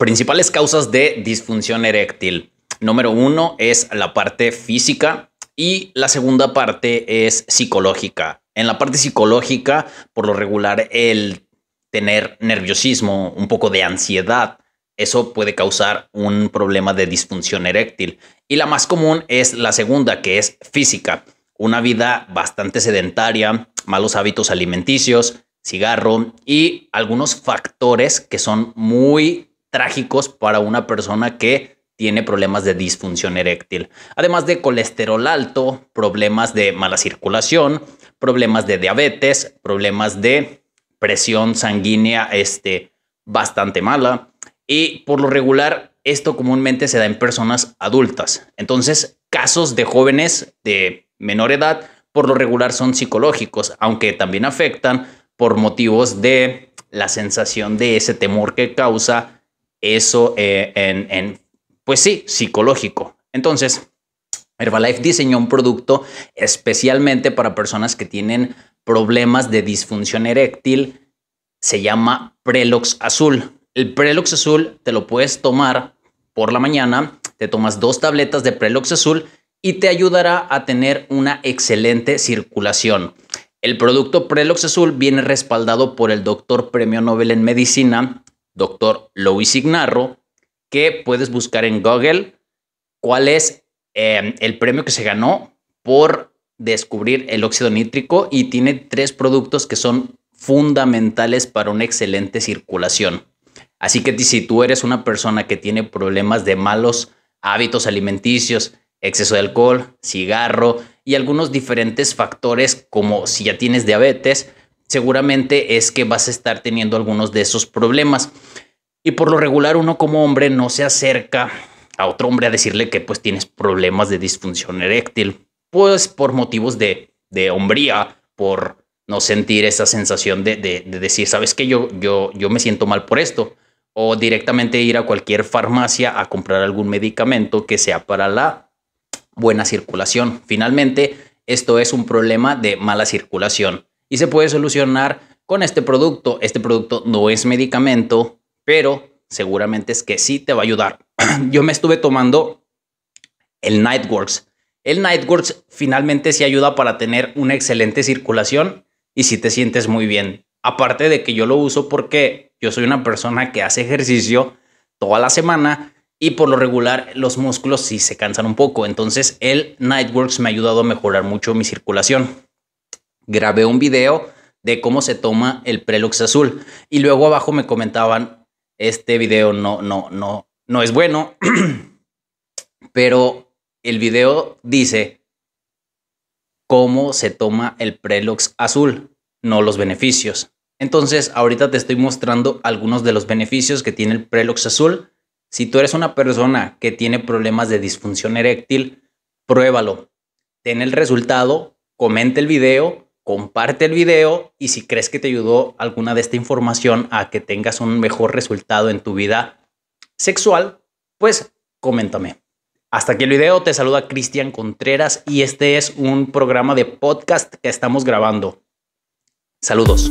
Principales causas de disfunción eréctil. Número uno es la parte física y la segunda parte es psicológica. En la parte psicológica, por lo regular, el tener nerviosismo, un poco de ansiedad, eso puede causar un problema de disfunción eréctil. Y la más común es la segunda, que es física. Una vida bastante sedentaria, malos hábitos alimenticios, cigarro y algunos factores que son muy trágicos para una persona que tiene problemas de disfunción eréctil, además de colesterol alto, problemas de mala circulación, problemas de diabetes, problemas de presión sanguínea este, bastante mala. Y por lo regular, esto comúnmente se da en personas adultas. Entonces, casos de jóvenes de menor edad, por lo regular son psicológicos, aunque también afectan por motivos de la sensación de ese temor que causa eso eh, en, en, pues sí, psicológico. Entonces, Herbalife diseñó un producto especialmente para personas que tienen problemas de disfunción eréctil. Se llama Prelox Azul. El Prelox Azul te lo puedes tomar por la mañana, te tomas dos tabletas de Prelox Azul y te ayudará a tener una excelente circulación. El producto Prelox Azul viene respaldado por el doctor Premio Nobel en Medicina doctor Louis Ignarro, que puedes buscar en Google cuál es em, el premio que se ganó por descubrir el óxido nítrico y tiene tres productos que son fundamentales para una excelente circulación. Así que si tú eres una persona que tiene problemas de malos hábitos alimenticios, exceso de alcohol, cigarro y algunos diferentes factores como si ya tienes diabetes, seguramente es que vas a estar teniendo algunos de esos problemas. Y por lo regular uno como hombre no se acerca a otro hombre a decirle que pues tienes problemas de disfunción eréctil, pues por motivos de, de hombría, por no sentir esa sensación de, de, de decir, sabes que yo, yo, yo me siento mal por esto, o directamente ir a cualquier farmacia a comprar algún medicamento que sea para la buena circulación. Finalmente, esto es un problema de mala circulación y se puede solucionar con este producto. Este producto no es medicamento, pero seguramente es que sí te va a ayudar. Yo me estuve tomando el Nightworks. El Nightworks finalmente sí ayuda para tener una excelente circulación y si te sientes muy bien. Aparte de que yo lo uso porque yo soy una persona que hace ejercicio toda la semana y por lo regular los músculos sí se cansan un poco. Entonces el Nightworks me ha ayudado a mejorar mucho mi circulación grabé un video de cómo se toma el Prelox azul. Y luego abajo me comentaban, este video no, no, no, no es bueno, pero el video dice cómo se toma el Prelox azul, no los beneficios. Entonces, ahorita te estoy mostrando algunos de los beneficios que tiene el Prelox azul. Si tú eres una persona que tiene problemas de disfunción eréctil, pruébalo. Ten el resultado, comenta el video comparte el video y si crees que te ayudó alguna de esta información a que tengas un mejor resultado en tu vida sexual, pues coméntame. Hasta aquí el video, te saluda Cristian Contreras y este es un programa de podcast que estamos grabando. Saludos.